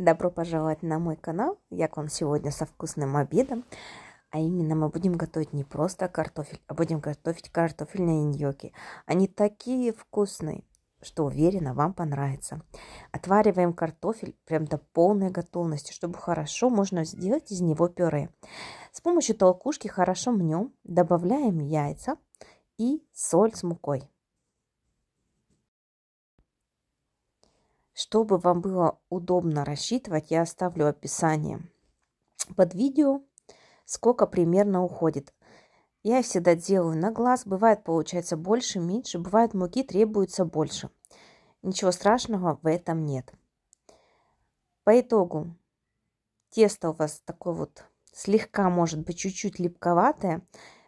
Добро пожаловать на мой канал. Я к вам сегодня со вкусным обедом. А именно мы будем готовить не просто картофель, а будем готовить картофельные ньоки. Они такие вкусные, что уверена, вам понравится. Отвариваем картофель прям до полной готовности, чтобы хорошо можно сделать из него пюре. С помощью толкушки хорошо мнем, добавляем яйца и соль с мукой. Чтобы вам было удобно рассчитывать, я оставлю описание под видео, сколько примерно уходит. Я всегда делаю на глаз, бывает получается больше, меньше, бывает муки требуется больше. Ничего страшного в этом нет. По итогу, тесто у вас такое вот слегка, может быть, чуть-чуть липковатое,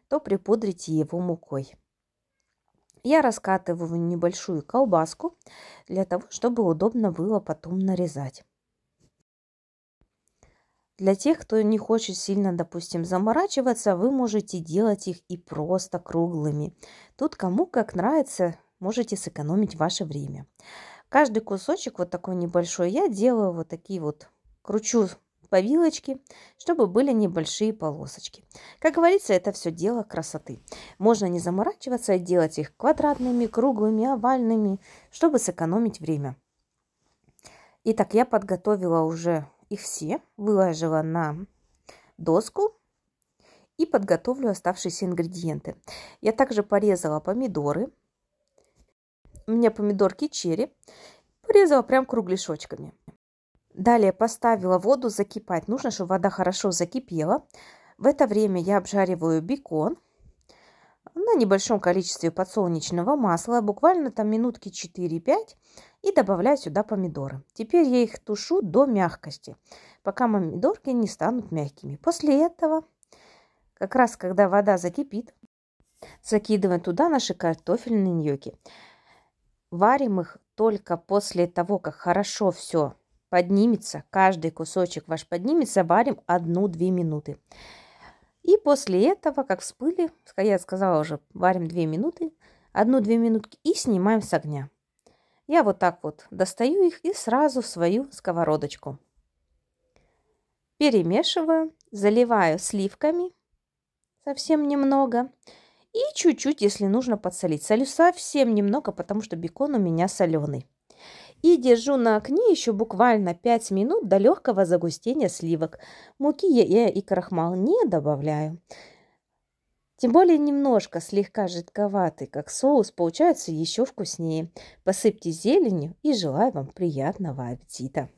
то припудрите его мукой. Я раскатываю небольшую колбаску для того, чтобы удобно было потом нарезать. Для тех, кто не хочет сильно, допустим, заморачиваться, вы можете делать их и просто круглыми. Тут кому как нравится, можете сэкономить ваше время. Каждый кусочек вот такой небольшой я делаю вот такие вот, кручу по вилочке, чтобы были небольшие полосочки. Как говорится, это все дело красоты. Можно не заморачиваться и а делать их квадратными, круглыми, овальными, чтобы сэкономить время. Итак, я подготовила уже их все, выложила на доску и подготовлю оставшиеся ингредиенты. Я также порезала помидоры. У меня помидорки черри. Порезала прям кругляшочками. Далее поставила воду закипать. Нужно, чтобы вода хорошо закипела. В это время я обжариваю бекон на небольшом количестве подсолнечного масла, буквально там минутки 4-5, и добавляю сюда помидоры. Теперь я их тушу до мягкости, пока помидорки не станут мягкими. После этого, как раз когда вода закипит, закидываем туда наши картофельные ньоки. Варим их только после того, как хорошо все поднимется, каждый кусочек ваш поднимется, варим 1-2 минуты. И после этого, как вспыли, я сказала уже, варим 2 минуты, 1-2 минутки и снимаем с огня. Я вот так вот достаю их и сразу в свою сковородочку. Перемешиваю, заливаю сливками совсем немного и чуть-чуть, если нужно, подсолить. Солю совсем немного, потому что бекон у меня соленый и держу на окне еще буквально 5 минут до легкого загустения сливок. Муки я и крахмал не добавляю. Тем более немножко, слегка жидковатый, как соус, получается еще вкуснее. Посыпьте зеленью и желаю вам приятного аппетита!